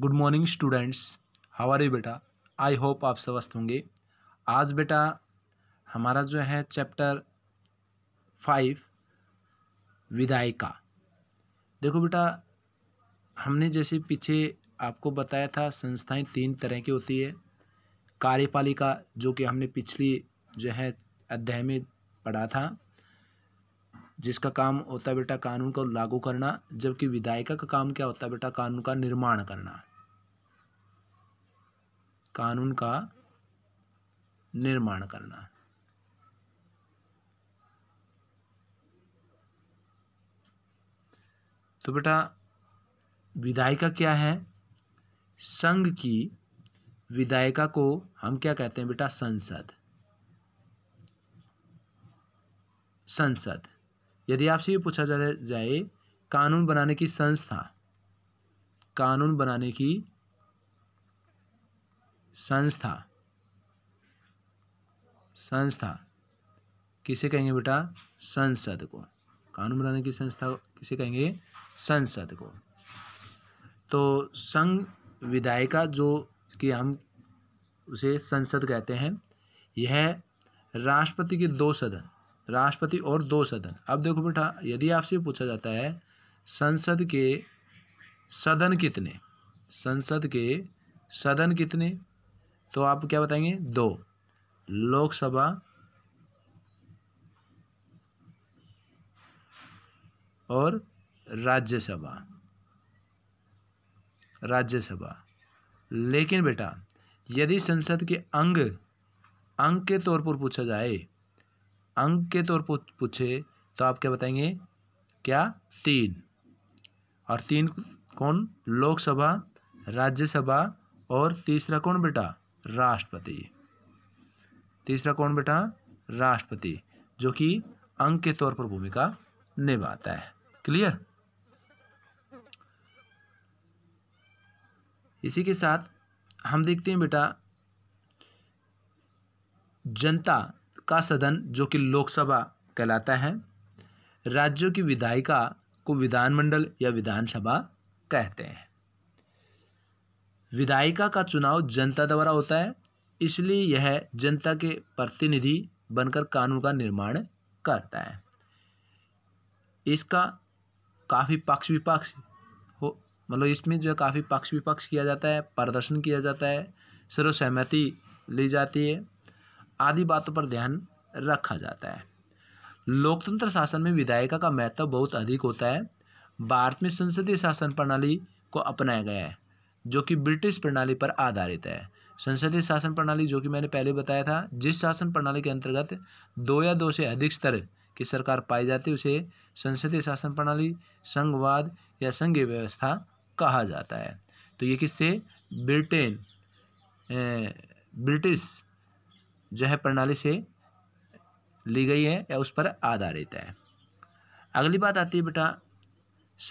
good morning students how are you बेटा I hope आप स्वस्थ होंगे आज बेटा हमारा जो है चैप्टर फाइव विधायिका देखो बेटा हमने जैसे पीछे आपको बताया था संस्थाएं तीन तरह की होती है कार्यपालिका जो कि हमने पिछली जो है अध्याय में पढ़ा था जिसका काम होता है बेटा कानून को लागू करना जबकि विधायिका का काम क्या होता है बेटा कानून का निर्माण करना कानून का निर्माण करना तो बेटा विधायिका क्या है संघ की विधायिका को हम क्या कहते हैं बेटा संसद संसद यदि आपसे ये पूछा जाए कानून बनाने की संस्था कानून बनाने की संस्था संस्था किसे कहेंगे बेटा संसद को कानून बनाने की संस्था किसे कहेंगे संसद को तो संघ विधायिका जो कि हम उसे संसद कहते हैं यह राष्ट्रपति के दो सदन राष्ट्रपति और दो सदन अब देखो बेटा यदि आपसे पूछा जाता है संसद के सदन कितने संसद के सदन कितने तो आप क्या बताएंगे दो लोकसभा और राज्यसभा राज्यसभा लेकिन बेटा यदि संसद के अंग अंक के तौर पर पूछा जाए अंक के तौर पर पूछे तो आप क्या बताएंगे क्या तीन और तीन कौन लोकसभा राज्यसभा और तीसरा कौन बेटा राष्ट्रपति तीसरा कौन बेटा राष्ट्रपति जो कि अंग के तौर पर भूमिका निभाता है क्लियर इसी के साथ हम देखते हैं बेटा जनता का सदन जो कि लोकसभा कहलाता है राज्यों की विधायिका को विधानमंडल या विधानसभा कहते हैं विधायिका का चुनाव जनता द्वारा होता है इसलिए यह जनता के प्रतिनिधि बनकर कानून का निर्माण करता है इसका काफ़ी पक्ष विपक्ष हो मतलब इसमें जो है काफ़ी पक्ष विपक्ष किया जाता है प्रदर्शन किया जाता है सर्वसहमति ली जाती है आदि बातों पर ध्यान रखा जाता है लोकतंत्र शासन में विधायिका का महत्व बहुत अधिक होता है भारत में संसदीय शासन प्रणाली को अपनाया गया है जो कि ब्रिटिश प्रणाली पर आधारित है संसदीय शासन प्रणाली जो कि मैंने पहले बताया था जिस शासन प्रणाली के अंतर्गत दो या दो से अधिक स्तर की सरकार पाई जाती है उसे संसदीय शासन प्रणाली संघवाद या संघीय व्यवस्था कहा जाता है तो ये किससे ब्रिटेन ब्रिटिश जो है प्रणाली से ली गई है या उस पर आधारित है अगली बात आती है बेटा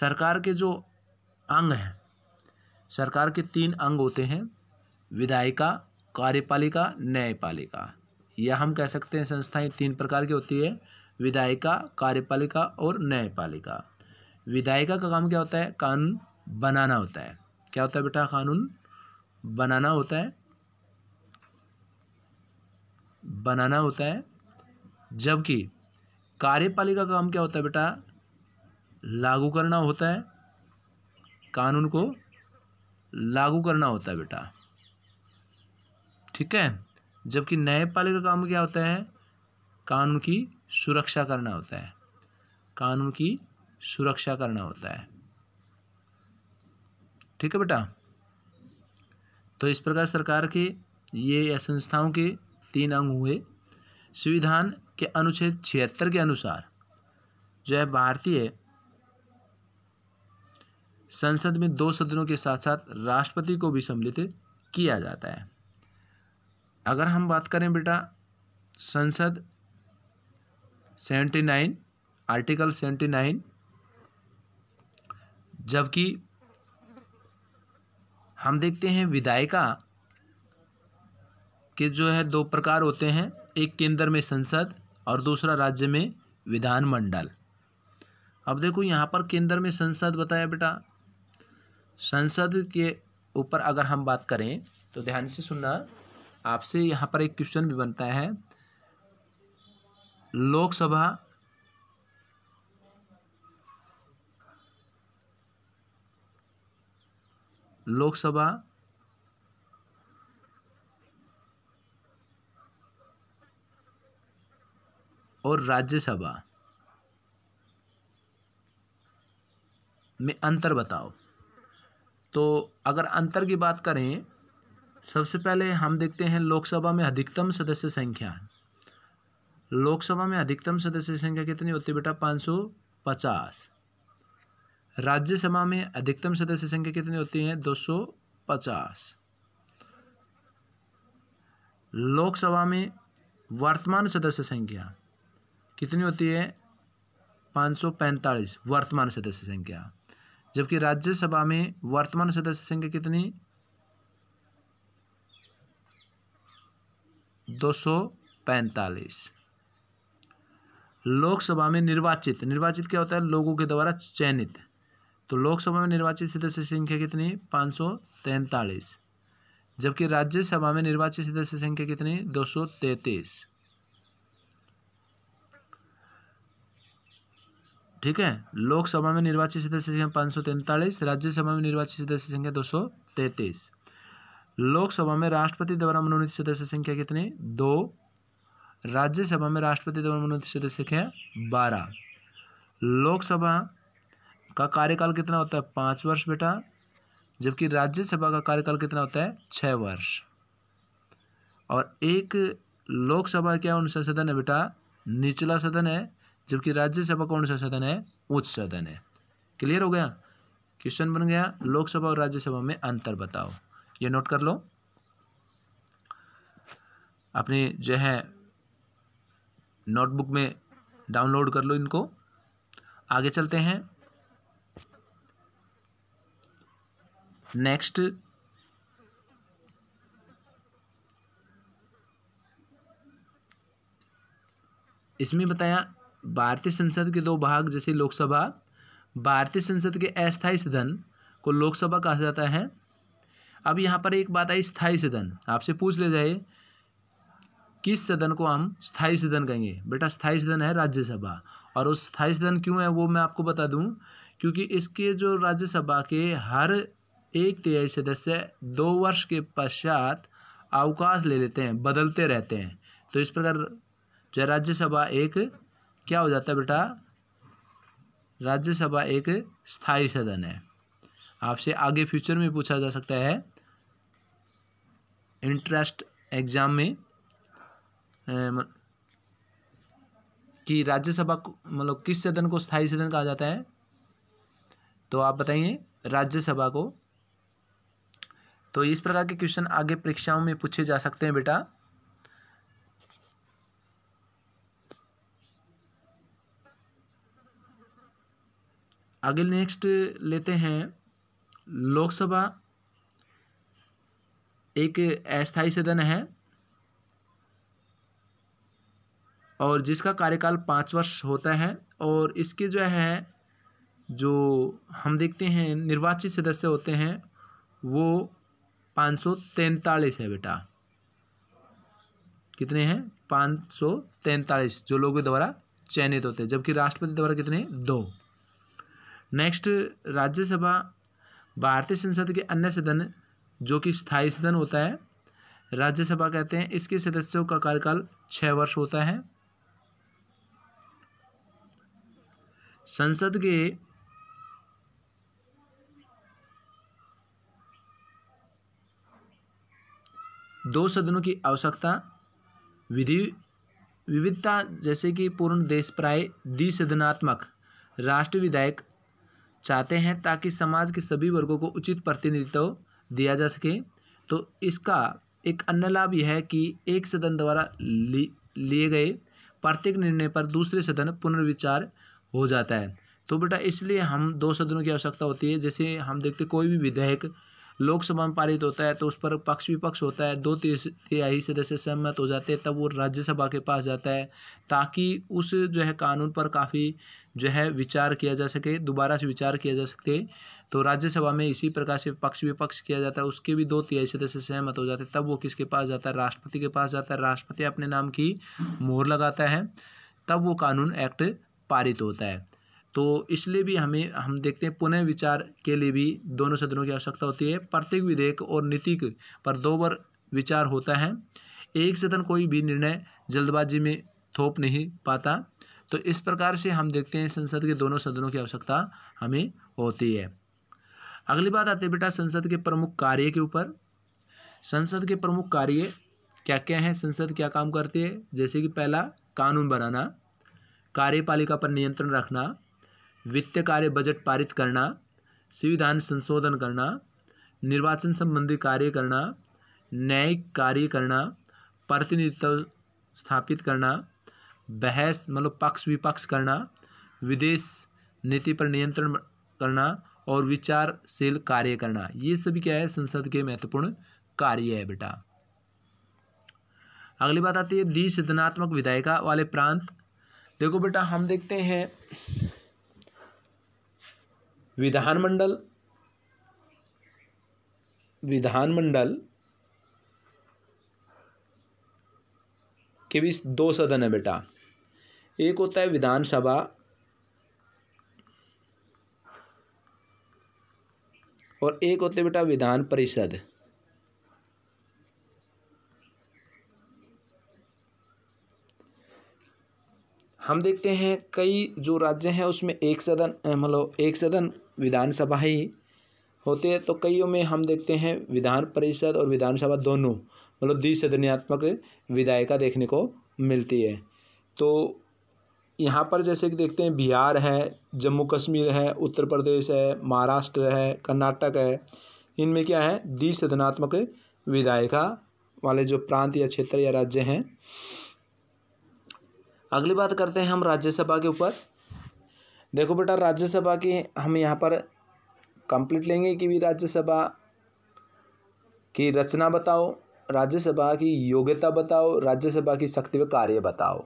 सरकार के जो अंग हैं सरकार के तीन अंग होते हैं विधायिका कार्यपालिका न्यायपालिका यह हम कह सकते हैं संस्थाएं तीन प्रकार की होती है विधायिका कार्यपालिका और न्यायपालिका विधायिका का काम क्या होता है कानून बनाना होता है क्या होता है बेटा कानून बनाना होता है बनाना होता है जबकि कार्यपालिका का काम क्या होता है बेटा लागू करना होता है कानून को लागू करना होता है बेटा ठीक है जबकि न्यायपालिका का काम क्या होता है कानून की सुरक्षा करना होता है कानून की सुरक्षा करना होता है ठीक है बेटा तो इस प्रकार सरकार के ये या संस्थाओं के तीन अंग हुए संविधान के अनुच्छेद छिहत्तर के अनुसार जो है भारतीय संसद में दो सदनों के साथ साथ राष्ट्रपति को भी सम्मिलित किया जाता है अगर हम बात करें बेटा संसद seventy nine article seventy nine जबकि हम देखते हैं विधायिका के जो है दो प्रकार होते हैं एक केंद्र में संसद और दूसरा राज्य में विधानमंडल अब देखो यहाँ पर केंद्र में संसद बताया बेटा संसद के ऊपर अगर हम बात करें तो ध्यान से सुनना आपसे यहाँ पर एक क्वेश्चन भी बनता है लोकसभा लोकसभा और राज्यसभा में अंतर बताओ तो अगर अंतर की बात करें सबसे पहले हम देखते हैं लोकसभा में अधिकतम सदस्य संख्या लोकसभा में अधिकतम सदस्य संख्या कितनी होती है बेटा पाँच सौ पचास राज्यसभा में अधिकतम सदस्य संख्या कितनी होती है दो सौ पचास लोकसभा में वर्तमान सदस्य संख्या कितनी होती है पाँच सौ पैंतालीस वर्तमान सदस्य संख्या जबकि राज्यसभा में वर्तमान सदस्य संख्या कितनी दो सौ पैंतालीस लोकसभा में निर्वाचित निर्वाचित क्या होता है लोगों के द्वारा चयनित तो लोकसभा में निर्वाचित सदस्य संख्या कितनी पाँच सौ तैंतालीस जबकि राज्यसभा में निर्वाचित सदस्य संख्या कितनी दो सौ तैंतीस ठीक है लोकसभा में निर्वाचित सदस्य संख्या पाँच सौ तैंतालीस राज्यसभा में निर्वाचित सदस्य संख्या दो सौ तैंतीस लोकसभा में राष्ट्रपति द्वारा मनोनीत सदस्य संख्या कितनी दो राज्यसभा में राष्ट्रपति द्वारा मनोनीत सदस्य संख्या बारह लोकसभा का कार्यकाल कितना होता है पाँच वर्ष बेटा जबकि राज्यसभा का कार्यकाल कितना होता है छः वर्ष और एक लोकसभा क्या उन सदन है बेटा निचला सदन है जबकि राज्यसभा कौन सा सदन है उच्च सदन है क्लियर हो गया क्वेश्चन बन गया लोकसभा और राज्यसभा में अंतर बताओ ये नोट कर लो अपनी जो है नोटबुक में डाउनलोड कर लो इनको आगे चलते हैं नेक्स्ट इसमें बताया भारतीय संसद के दो भाग जैसे लोकसभा भारतीय संसद के अस्थायी सदन को लोकसभा कहा जाता है अब यहाँ पर एक बात आई स्थायी सदन आपसे पूछ ले जाए किस सदन को हम स्थायी सदन कहेंगे बेटा स्थायी सदन है राज्यसभा और उस स्थायी सदन क्यों है वो मैं आपको बता दूं क्योंकि इसके जो राज्यसभा के हर एक तिहाई सदस्य दो वर्ष के पश्चात अवकाश ले लेते हैं बदलते रहते हैं तो इस प्रकार जो राज्यसभा एक क्या हो जाता है बेटा राज्यसभा एक स्थायी सदन है आपसे आगे फ्यूचर में पूछा जा सकता है इंटरेस्ट एग्जाम में कि राज्यसभा को मतलब किस सदन को स्थायी सदन कहा जाता है तो आप बताइए राज्यसभा को तो इस प्रकार के क्वेश्चन आगे परीक्षाओं में पूछे जा सकते हैं बेटा आगे नेक्स्ट लेते हैं लोकसभा एक अस्थायी सदन है और जिसका कार्यकाल पाँच वर्ष होता है और इसके जो है जो हम देखते हैं निर्वाचित सदस्य होते हैं वो पाँच सौ तैंतालीस है बेटा कितने हैं पाँच सौ तैंतालीस जो लोगों द्वारा चयनित होते हैं जबकि राष्ट्रपति द्वारा कितने दो नेक्स्ट राज्यसभा भारतीय संसद के अन्य सदन जो कि स्थायी सदन होता है राज्यसभा कहते हैं इसके सदस्यों का कार्यकाल छः वर्ष होता है संसद के दो सदनों की आवश्यकता विधि विविधता जैसे कि पूर्ण देश प्राय द्विसदनात्मक राष्ट्र विधायक चाहते हैं ताकि समाज के सभी वर्गों को उचित प्रतिनिधित्व दिया जा सके तो इसका एक अन्य लाभ यह है कि एक सदन द्वारा लिए गए प्रत्येक निर्णय पर दूसरे सदन पुनर्विचार हो जाता है तो बेटा इसलिए हम दो सदनों की आवश्यकता होती है जैसे हम देखते कोई भी विधेयक लोकसभा में पारित होता है तो उस पर पक्ष विपक्ष होता है दो तिहाई सदस्य सहमत हो जाते हैं तब वो राज्यसभा के पास जाता है ताकि उस जो है कानून पर काफ़ी जो है विचार किया जा सके दोबारा से विचार किया जा सके तो राज्यसभा में इसी प्रकार से पक्ष विपक्ष किया जाता है उसके भी दो तिहाई सदस्य सहमत हो जाते हैं तब वो किसके पास जाता है राष्ट्रपति के पास जाता है राष्ट्रपति अपने नाम की मोहर लगाता है तब वो कानून एक्ट पारित होता है तो इसलिए भी हमें हम देखते हैं पुनः विचार के लिए भी दोनों सदनों की आवश्यकता होती है प्रत्येक विधेयक और नीति पर दो बार विचार होता है एक सदन कोई भी निर्णय जल्दबाजी में थोप नहीं पाता तो इस प्रकार से हम देखते हैं संसद के दोनों सदनों की आवश्यकता हमें होती है अगली बात आती है बेटा संसद के प्रमुख कार्य के ऊपर संसद के प्रमुख कार्य क्या क्या हैं संसद क्या काम करती है जैसे कि पहला कानून बनाना कार्यपालिका पर नियंत्रण रखना वित्त कार्य बजट पारित करना संविधान संशोधन करना निर्वाचन संबंधी कार्य करना न्यायिक कार्य करना प्रतिनिधित्व स्थापित करना बहस मतलब पक्ष विपक्ष करना विदेश नीति पर नियंत्रण करना और विचारशील कार्य करना ये सभी क्या है संसद के महत्वपूर्ण कार्य है बेटा अगली बात आती है द्विसदनात्मक विधायिका वाले प्रांत देखो बेटा हम देखते हैं विधानमंडल विधानमंडल के भी दो सदन है बेटा एक होता है विधानसभा और एक होते बेटा विधान परिषद हम देखते हैं कई जो राज्य हैं उसमें एक सदन मतलब एक सदन विधानसभा ही होते हैं तो कईयों में हम देखते हैं विधान परिषद और विधानसभा दोनों मतलब द्विसदनात्मक विधायिका देखने को मिलती है तो यहाँ पर जैसे कि देखते हैं बिहार है जम्मू कश्मीर है उत्तर प्रदेश है महाराष्ट्र है कर्नाटक है इनमें क्या है द्विसदनात्मक विधायिका वाले जो प्रांत या क्षेत्र या राज्य हैं अगली बात करते हैं हम राज्यसभा के ऊपर देखो बेटा राज्यसभा की हम यहाँ पर कंप्लीट लेंगे कि भी राज्यसभा की रचना बताओ राज्यसभा की योग्यता बताओ राज्यसभा की शक्ति व कार्य बताओ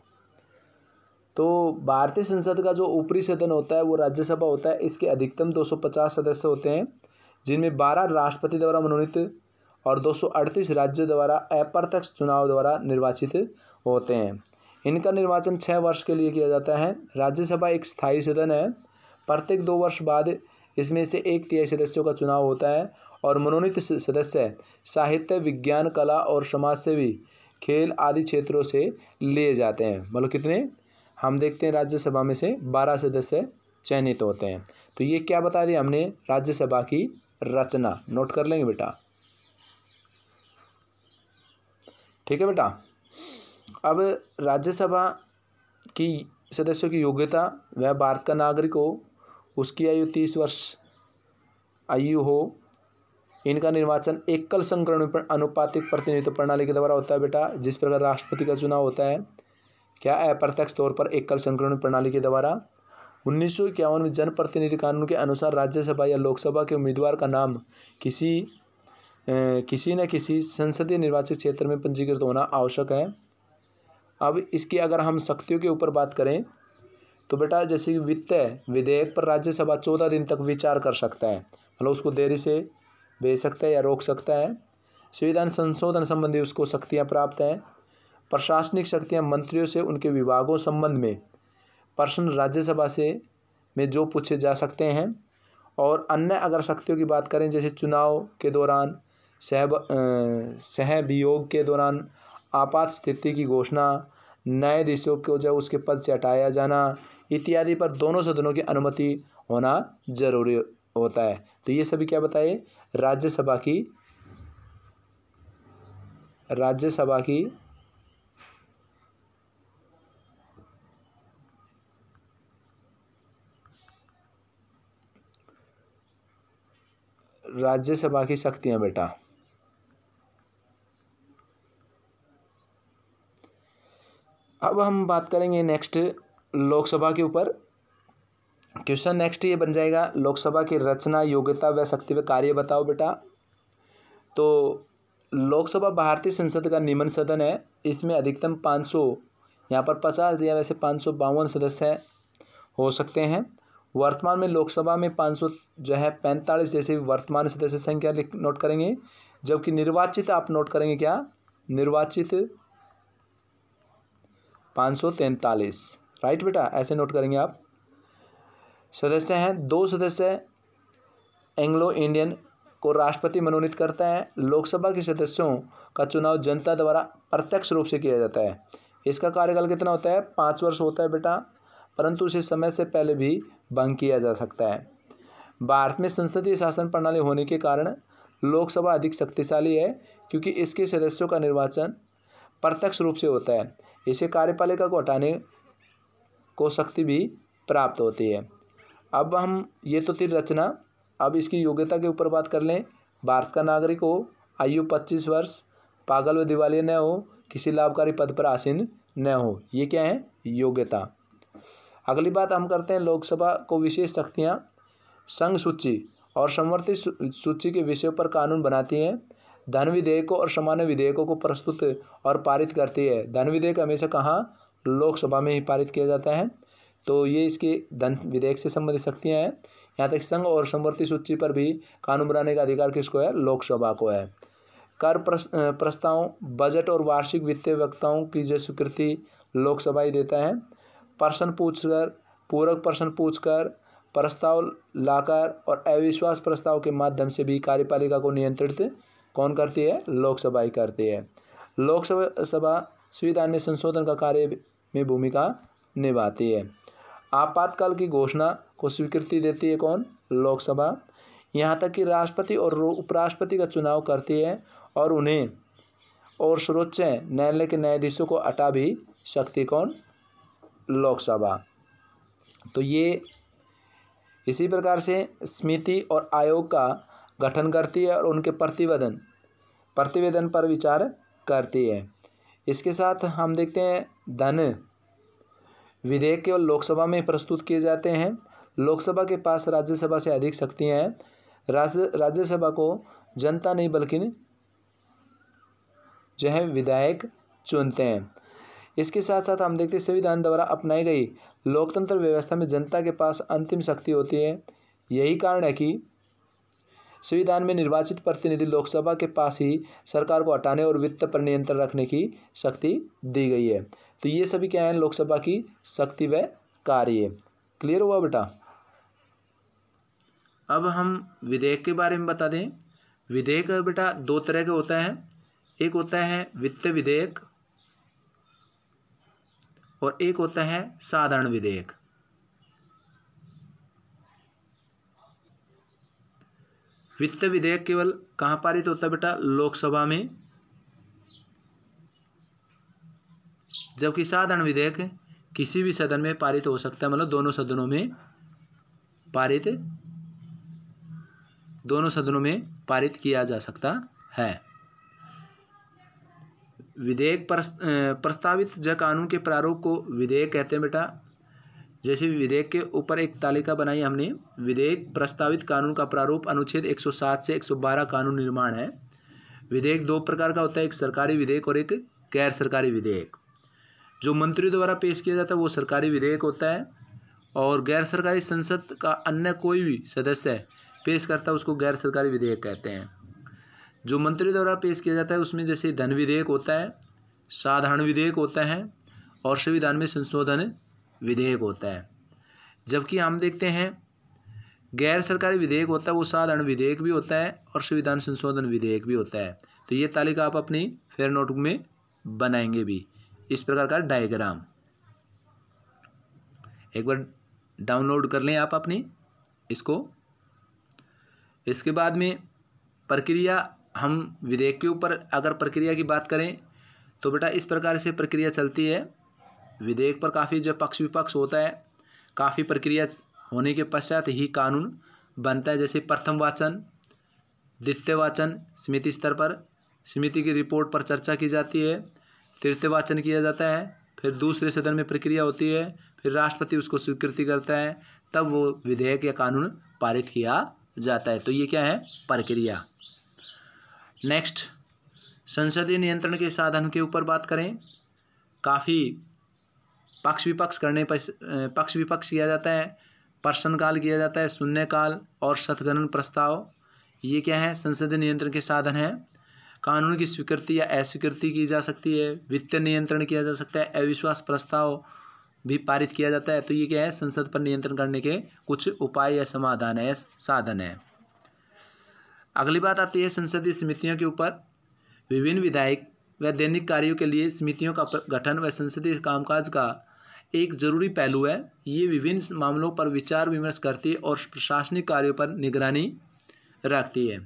तो भारतीय संसद का जो ऊपरी सदन होता है वो राज्यसभा होता है इसके अधिकतम 250 सदस्य होते हैं जिनमें 12 राष्ट्रपति द्वारा मनोनीत और 238 राज्यों द्वारा अप्रत्यक्ष चुनाव द्वारा निर्वाचित होते हैं इनका निर्वाचन छः वर्ष के लिए किया जाता है राज्यसभा एक स्थायी सदन है प्रत्येक दो वर्ष बाद इसमें से एक तिहाई सदस्यों का चुनाव होता है और मनोनीत सदस्य साहित्य विज्ञान कला और समाज सेवी खेल आदि क्षेत्रों से लिए जाते हैं मतलब कितने हम देखते हैं राज्यसभा में से बारह सदस्य चयनित होते हैं तो ये क्या बता दिया हमने राज्यसभा की रचना नोट कर लेंगे बेटा ठीक है बेटा अब राज्यसभा की सदस्यों की योग्यता वह भारत का नागरिक हो उसकी आयु तीस वर्ष आयु हो इनका निर्वाचन एकल संकरण पर अनुपातिक प्रतिनिधित्व प्रणाली के द्वारा होता है बेटा जिस प्रकार राष्ट्रपति का चुनाव होता है क्या अप्रत्यक्ष तौर पर एकल संकरण प्रणाली के द्वारा उन्नीस सौ इक्यावन में जनप्रतिनिधि कानून के अनुसार राज्यसभा या लोकसभा के उम्मीदवार का नाम किसी ए, किसी न किसी संसदीय निर्वाचित क्षेत्र में पंजीकृत होना आवश्यक है अब इसकी अगर हम शक्तियों के ऊपर बात करें तो बेटा जैसे वित्त विधेयक पर राज्यसभा चौदह दिन तक विचार कर सकता है मतलब उसको देरी से भेज सकता है या रोक सकता है संविधान संशोधन संबंधी उसको शक्तियाँ प्राप्त हैं प्रशासनिक शक्तियाँ मंत्रियों से उनके विभागों संबंध में प्रश्न राज्यसभा से में जो पूछे जा सकते हैं और अन्य अगर शक्तियों की बात करें जैसे चुनाव के दौरान सह सहभियोग के दौरान आपात स्थिति की घोषणा न्यायाधीशों को जो उसके पद से हटाया जाना इत्यादि पर दोनों सदनों की अनुमति होना जरूरी होता है तो ये सभी क्या बताए राज्यसभा की राज्यसभा की राज्यसभा की शक्तियाँ बेटा अब हम बात करेंगे नेक्स्ट लोकसभा के ऊपर क्वेश्चन नेक्स्ट ये बन जाएगा लोकसभा की रचना योग्यता व शक्ति व कार्य बताओ बेटा तो लोकसभा भारतीय संसद का निम्न सदन है इसमें अधिकतम पाँच सौ यहाँ पर पचास दिया वैसे पाँच सौ बावन सदस्य हो सकते हैं वर्तमान में लोकसभा में पाँच सौ जो है पैंतालीस जैसे वर्तमान सदस्य संख्या नोट करेंगे जबकि निर्वाचित आप नोट करेंगे क्या निर्वाचित पाँच सौ तैंतालीस राइट बेटा ऐसे नोट करेंगे आप सदस्य हैं दो सदस्य एंग्लो इंडियन को राष्ट्रपति मनोनीत करता है लोकसभा के सदस्यों का चुनाव जनता द्वारा प्रत्यक्ष रूप से किया जाता है इसका कार्यकाल कितना होता है पाँच वर्ष होता है बेटा परंतु इसे समय से पहले भी भंग किया जा सकता है भारत में संसदीय शासन प्रणाली होने के कारण लोकसभा अधिक शक्तिशाली है क्योंकि इसके सदस्यों का निर्वाचन प्रत्यक्ष रूप से होता है इसे कार्यपालिका को हटाने को शक्ति भी प्राप्त होती है अब हम ये तो थी रचना अब इसकी योग्यता के ऊपर बात कर लें भारत का नागरिक हो आयु पच्चीस वर्ष पागल व दिवालिया न हो किसी लाभकारी पद पर आसीन न हो ये क्या है योग्यता अगली बात हम करते हैं लोकसभा को विशेष शक्तियाँ संघ सूची और समवर्ती सूची के विषयों पर कानून बनाती हैं धन विधेयकों और सामान्य विधेयकों को प्रस्तुत और पारित करती है धन विधेयक हमेशा कहाँ लोकसभा में ही पारित किया जाता है तो ये इसके धन विधेयक से संबंधित शक्तियाँ हैं यहाँ तक संघ और समवर्ती सूची पर भी कानून बनाने का अधिकार किसको है लोकसभा को है कर प्रस्ताव बजट और वार्षिक वित्तीय वक्ताओं की जो स्वीकृति लोकसभा ही देता है प्रश्न पूछकर पूरक प्रश्न पूछकर प्रस्ताव लाकर और अविश्वास प्रस्ताव के माध्यम से भी कार्यपालिका को नियंत्रित कौन करती है लोकसभा ही करती है लोकसभा संविधान में संशोधन का कार्य में भूमिका निभाती है आपातकाल की घोषणा को स्वीकृति देती है कौन लोकसभा यहाँ तक कि राष्ट्रपति और उपराष्ट्रपति का चुनाव करती है और उन्हें और सर्वोच्च न्यायालय के न्यायाधीशों को हटा भी सकती कौन लोकसभा तो ये इसी प्रकार से समिति और आयोग का गठन करती है और उनके प्रतिवेदन प्रतिवेदन पर विचार करती है इसके साथ हम देखते हैं धन विधेयक केवल लोकसभा में प्रस्तुत किए जाते हैं लोकसभा के पास राज्यसभा से अधिक शक्तियाँ हैं राज्य राज्यसभा को जनता नहीं बल्कि जो है विधायक चुनते हैं इसके साथ साथ हम देखते हैं संविधान द्वारा अपनाई गई लोकतंत्र व्यवस्था में जनता के पास अंतिम शक्ति होती है यही कारण है कि संविधान में निर्वाचित प्रतिनिधि लोकसभा के पास ही सरकार को हटाने और वित्त पर नियंत्रण रखने की शक्ति दी गई है तो ये सभी क्या है लोकसभा की शक्ति व कार्य क्लियर हुआ बेटा अब हम विधेयक के बारे में बता दें विधेयक बेटा दो तरह के होता है एक होता है वित्त विधेयक और एक होता है साधारण विधेयक वित्त विधेयक केवल कहाँ पारित होता बेटा लोकसभा में जबकि साधारण विधेयक किसी भी सदन में पारित हो सकता है मतलब दोनों सदनों में पारित दोनों सदनों में पारित किया जा सकता है विधेयक प्रस्तावित ज कानून के प्रारूप को विधेयक कहते हैं बेटा जैसे विधेयक के ऊपर एक तालिका बनाई हमने विधेयक प्रस्तावित कानून का प्रारूप अनुच्छेद 107 से 112 कानून निर्माण है विधेयक दो प्रकार का होता है एक सरकारी विधेयक और एक गैर सरकारी विधेयक जो मंत्री द्वारा पेश किया जाता है वो सरकारी विधेयक होता है और गैर सरकारी संसद का अन्य कोई भी सदस्य पेश करता है उसको गैर सरकारी विधेयक कहते हैं जो मंत्री द्वारा पेश किया जाता है उसमें जैसे धन विधेयक होता है साधारण विधेयक होता है और संविधान में संशोधन विधेयक होता है जबकि हम देखते हैं गैर सरकारी विधेयक होता है वो साधारण विधेयक भी होता है और संविधान संशोधन विधेयक भी होता है तो ये तालिका आप अपनी फेयर नोटबुक में बनाएंगे भी इस प्रकार का डायग्राम एक बार डाउनलोड कर लें आप अपनी इसको इसके बाद में प्रक्रिया हम विधेयक के ऊपर अगर प्रक्रिया की बात करें तो बेटा इस प्रकार से प्रक्रिया चलती है विधेयक पर काफ़ी जो पक्ष विपक्ष होता है काफ़ी प्रक्रिया होने के पश्चात ही कानून बनता है जैसे प्रथम वाचन द्वितीय वाचन समिति स्तर पर समिति की रिपोर्ट पर चर्चा की जाती है तृतीय वाचन किया जाता है फिर दूसरे सदन में प्रक्रिया होती है फिर राष्ट्रपति उसको स्वीकृति करता है तब वो विधेयक या कानून पारित किया जाता है तो ये क्या है प्रक्रिया नेक्स्ट संसदीय नियंत्रण के साधन के ऊपर बात करें काफ़ी पक्ष विपक्ष करने पर पक्ष विपक्ष किया जाता है प्रश्न काल किया जाता है शून्य काल और सतगणन प्रस्ताव ये क्या है संसदीय नियंत्रण के साधन हैं कानून की स्वीकृति या अस्वीकृति की जा सकती है वित्तीय नियंत्रण किया जा सकता है अविश्वास प्रस्ताव भी पारित किया जाता है तो ये क्या है संसद पर नियंत्रण करने के कुछ उपाय या समाधान है साधन है अगली बात आती है संसदीय समितियों के ऊपर विभिन्न विधायक व दैनिक कार्यों के लिए समितियों का गठन व संसदीय कामकाज का एक जरूरी पहलू है ये विभिन्न मामलों पर विचार विमर्श करती है और प्रशासनिक कार्यों पर निगरानी रखती है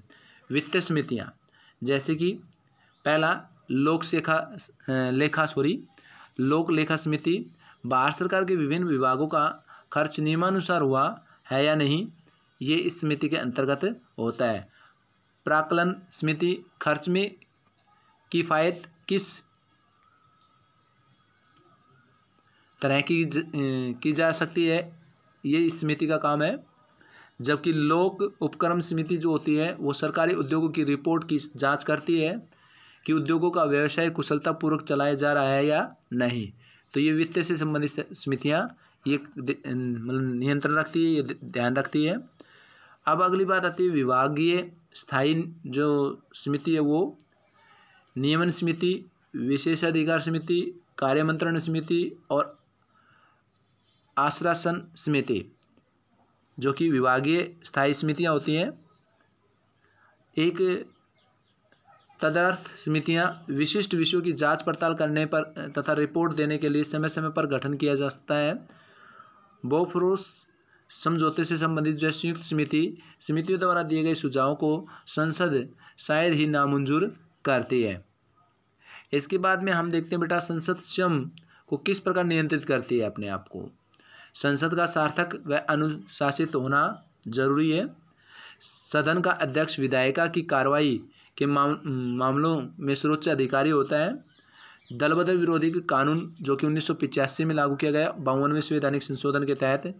वित्तीय समितियाँ जैसे कि पहला लोक सेखा लेखा सॉरी लोक लेखा समिति भारत सरकार के विभिन्न विभागों का खर्च नियमानुसार हुआ है या नहीं ये इस समिति के अंतर्गत होता है प्राकलन समिति खर्च में किफ़ायत किस तरह की ज, की जा सकती है ये समिति का काम है जबकि लोक उपक्रम समिति जो होती है वो सरकारी उद्योगों की रिपोर्ट की जांच करती है कि उद्योगों का व्यवसाय कुशलतापूर्वक चलाया जा रहा है या नहीं तो ये वित्त से संबंधित समितियाँ ये मतलब नियंत्रण रखती है ये ध्यान रखती है अब अगली बात आती है विभागीय स्थायी जो समिति है वो नियमन समिति विशेषाधिकार समिति कार्यमंत्रण समिति और आश्रासन समिति जो कि विभागीय स्थायी समितियाँ होती हैं एक तदर्थ समितियाँ विशिष्ट विषयों की जांच पड़ताल करने पर तथा रिपोर्ट देने के लिए समय समय पर गठन किया जा सकता है बोफरोस समझौते से संबंधित जो संयुक्त समिति समितियों द्वारा दिए गए सुझावों को संसद शायद ही नामंजूर करती है इसके बाद में हम देखते हैं बेटा संसद स्वयं को किस प्रकार नियंत्रित करती है अपने आप को संसद का सार्थक व अनुशासित होना जरूरी है सदन का अध्यक्ष विधायिका की कार्रवाई के मामलों में सर्वोच्च अधिकारी होता है दल बदल विरोधी के कानून जो कि उन्नीस में लागू किया गया बावनवें संवैधानिक संशोधन के तहत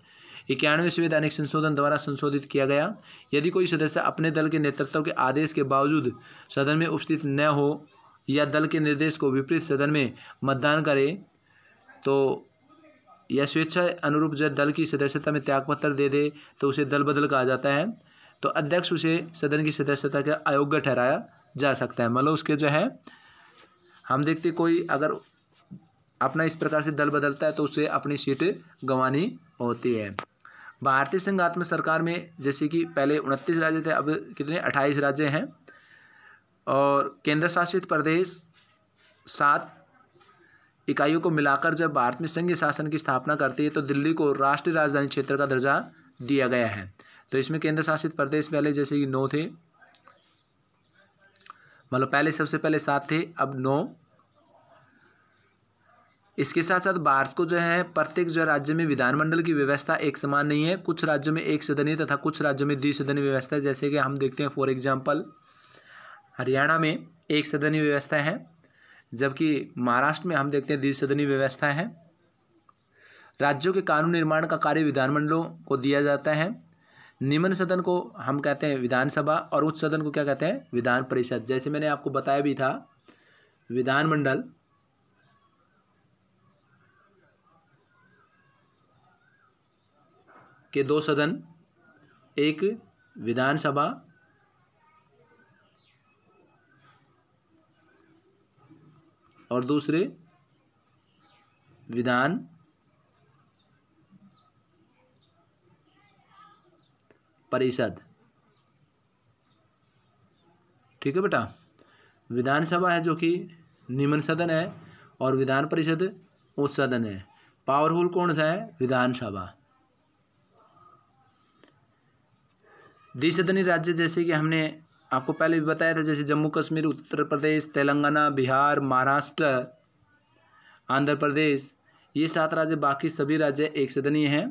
इक्यानवे संवैधानिक संशोधन द्वारा संशोधित किया गया यदि कोई सदस्य अपने दल के नेतृत्व के आदेश के बावजूद सदन में उपस्थित न हो या दल के निर्देश को विपरीत सदन में मतदान करे तो या स्वेच्छा अनुरूप जब दल की सदस्यता में त्यागपत्र दे दे तो उसे दल बदल कहा जाता है तो अध्यक्ष उसे सदन की सदस्यता के अयोग्य ठहराया जा सकता है मतलब उसके जो है हम देखते कोई अगर अपना इस प्रकार से दल बदलता है तो उसे अपनी सीट गंवानी होती है भारतीय आत्म सरकार में जैसे कि पहले उनतीस राज्य थे अब कितने अट्ठाईस राज्य हैं और केंद्र शासित प्रदेश सात इकाइयों को मिलाकर जब भारत में संघीय शासन की स्थापना करती है तो दिल्ली को राष्ट्रीय राजधानी क्षेत्र का दर्जा दिया गया है तो इसमें केंद्र शासित प्रदेश पहले जैसे कि नौ थे मतलब पहले सबसे पहले सात थे अब नौ इसके साथ साथ भारत को जो है प्रत्येक जो राज्य में विधानमंडल की व्यवस्था एक समान नहीं है कुछ राज्यों में एक सदनीय तथा कुछ राज्यों में द्विसदनीय व्यवस्था है जैसे कि हम देखते हैं फॉर एग्जाम्पल हरियाणा में एक सदनी व्यवस्था है जबकि महाराष्ट्र में हम देखते हैं द्विसदनीय व्यवस्था है राज्यों के कानून निर्माण का कार्य विधानमंडलों को दिया जाता है निम्न सदन को हम कहते हैं विधानसभा और उच्च सदन को क्या कहते हैं विधान परिषद जैसे मैंने आपको बताया भी था विधानमंडल के दो सदन एक विधानसभा और दूसरे विधान परिषद ठीक है बेटा विधानसभा है जो कि निम्न सदन है और विधान परिषद उच्च सदन है पावरफुल कौन सा है विधानसभा द्विसदनी राज्य जैसे कि हमने आपको पहले भी बताया था जैसे जम्मू कश्मीर उत्तर प्रदेश तेलंगाना बिहार महाराष्ट्र आंध्र प्रदेश ये सात राज्य बाकी सभी राज्य एक सदनीय हैं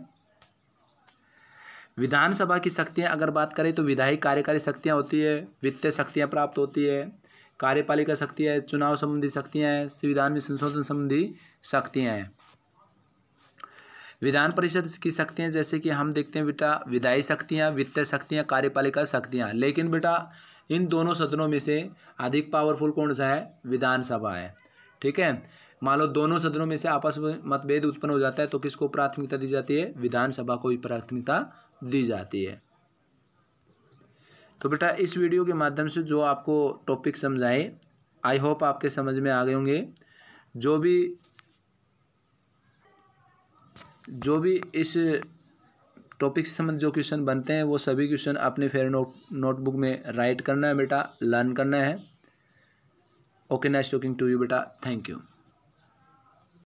विधानसभा की शक्तियाँ अगर बात करें तो विधायी कार्यकारी शक्तियाँ होती है वित्तीय शक्तियाँ प्राप्त होती है कार्यपालिका शक्तियाँ चुनाव संबंधी शक्तियाँ हैं संविधान में संशोधन संबंधी शक्तियाँ हैं विधान परिषद की शक्तियाँ जैसे कि हम देखते हैं बेटा विधायी शक्तियाँ वित्तीय शक्तियाँ कार्यपालिका शक्तियाँ लेकिन बेटा इन दोनों सदनों में से अधिक पावरफुल कौन सा है विधानसभा है ठीक है मान लो दोनों सदनों में से आपस में मतभेद उत्पन्न हो जाता है तो किसको प्राथमिकता दी जाती है विधानसभा को ही प्राथमिकता दी जाती है तो बेटा इस वीडियो के माध्यम से जो आपको टॉपिक समझाए आई होप आपके समझ में आ गए होंगे जो भी जो भी इस टॉपिक से संबंधित जो क्वेश्चन बनते हैं वो सभी क्वेश्चन अपने फेयर नोट नोटबुक में राइट करना है बेटा लर्न करना है okay nice talking to you बेटा थैंक यू